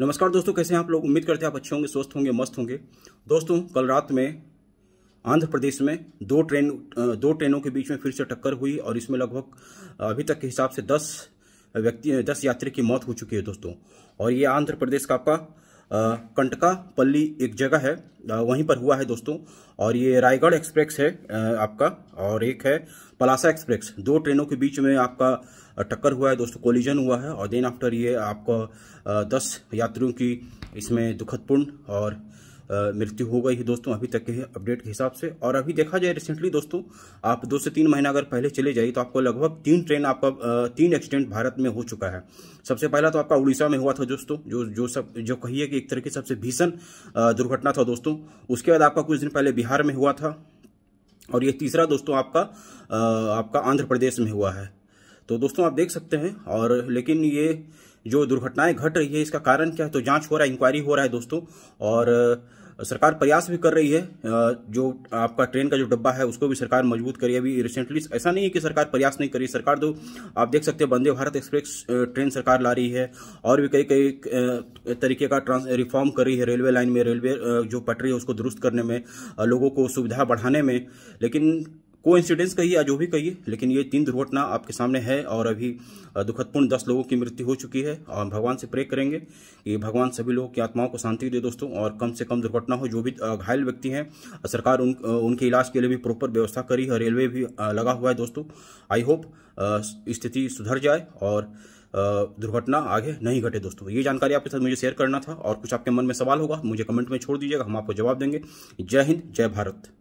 नमस्कार दोस्तों कैसे हैं आप लोग उम्मीद करते हैं आप अच्छे होंगे स्वस्थ होंगे मस्त होंगे दोस्तों कल रात में आंध्र प्रदेश में दो ट्रेन दो ट्रेनों के बीच में फिर से टक्कर हुई और इसमें लगभग अभी तक के हिसाब से दस व्यक्ति दस यात्री की मौत हो चुकी है दोस्तों और ये आंध्र प्रदेश का आपका कंटका पल्ली एक जगह है वहीं पर हुआ है दोस्तों और ये रायगढ़ एक्सप्रेस है आपका और एक है पलासा एक्सप्रेस दो ट्रेनों के बीच में आपका टक्कर हुआ है दोस्तों कोलिजन हुआ है और देन आफ्टर ये आपका दस यात्रियों की इसमें दुखदपूर्ण और मृत्यु हो गई है दोस्तों अभी तक के अपडेट के हिसाब से और अभी देखा जाए रिसेंटली दोस्तों आप दो से तीन महीना अगर पहले चले जाइए तो आपको लगभग तीन ट्रेन आपका तीन एक्सीडेंट भारत में हो चुका है सबसे पहला तो आपका उड़ीसा में हुआ था दोस्तों जो जो सब जो कहिए कि एक तरह की सबसे भीषण दुर्घटना था दोस्तों उसके बाद आपका कुछ दिन पहले बिहार में हुआ था और ये तीसरा दोस्तों आपका आपका आंध्र प्रदेश में हुआ है तो दोस्तों आप देख सकते हैं और लेकिन ये जो दुर्घटनाएं घट रही है इसका कारण क्या है तो जांच हो रहा है इंक्वायरी हो रहा है दोस्तों और सरकार प्रयास भी कर रही है जो आपका ट्रेन का जो डब्बा है उसको भी सरकार मजबूत करी अभी रिसेंटली ऐसा नहीं है कि सरकार प्रयास नहीं करी सरकार तो आप देख सकते हैं वंदे भारत एक्सप्रेस ट्रेन सरकार ला रही है और भी कई कई तरीके का ट्रांस रिफॉर्म कर रही है रेलवे लाइन में रेलवे जो पटरी है उसको दुरुस्त करने में लोगों को सुविधा बढ़ाने में लेकिन को इंसिडेंस कहिए या जो भी कहिए लेकिन ये तीन दुर्घटना आपके सामने है और अभी दुखदपूर्ण दस लोगों की मृत्यु हो चुकी है और भगवान से प्रे करेंगे कि भगवान सभी लोगों की आत्माओं को शांति दे दोस्तों और कम से कम दुर्घटना हो जो भी घायल व्यक्ति हैं सरकार उन उनके इलाज के लिए भी प्रॉपर व्यवस्था करी है रेलवे भी लगा हुआ है दोस्तों आई होप स्थिति सुधर जाए और दुर्घटना आगे नहीं घटे दोस्तों ये जानकारी आपके साथ मुझे शेयर करना था और कुछ आपके मन में सवाल होगा मुझे कमेंट में छोड़ दीजिएगा हम आपको जवाब देंगे जय हिंद जय भारत